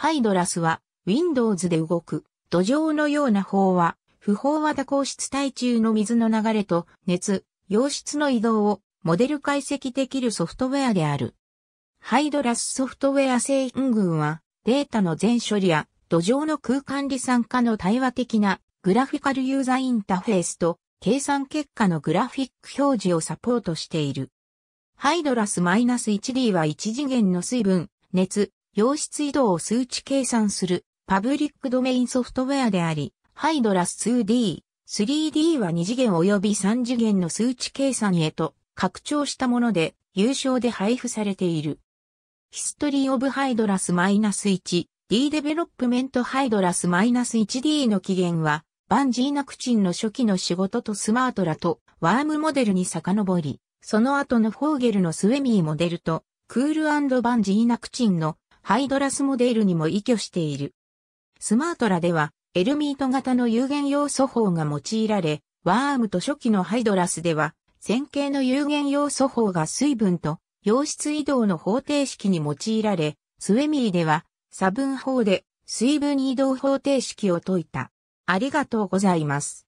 ハイドラスは Windows で動く土壌のような法は、不飽和多孔質体中の水の流れと熱、溶質の移動をモデル解析できるソフトウェアである。ハイドラスソフトウェア製運群はデータの全処理や土壌の空間離散化の対話的なグラフィカルユーザーインターフェースと計算結果のグラフィック表示をサポートしている。ハイドラス -1D は1次元の水分、熱、溶質移動を数値計算するパブリックドメインソフトウェアであり、ハイドラス 2D、3D は2次元及び3次元の数値計算へと拡張したもので、有償で配布されている。ヒストリー・オブ・ハイドラス -1、D デベロップメント・ハイドラス -1D の起源は、バンジーナクチンの初期の仕事とスマートラとワームモデルに遡り、その後のフォーゲルのスウェミーモデルと、クールバンジーナクチンのハイドラスモデルにも依拠している。スマートラでは、エルミート型の有限要素法が用いられ、ワームと初期のハイドラスでは、線形の有限要素法が水分と溶質移動の方程式に用いられ、スウェミーでは、差分法で水分移動方程式を解いた。ありがとうございます。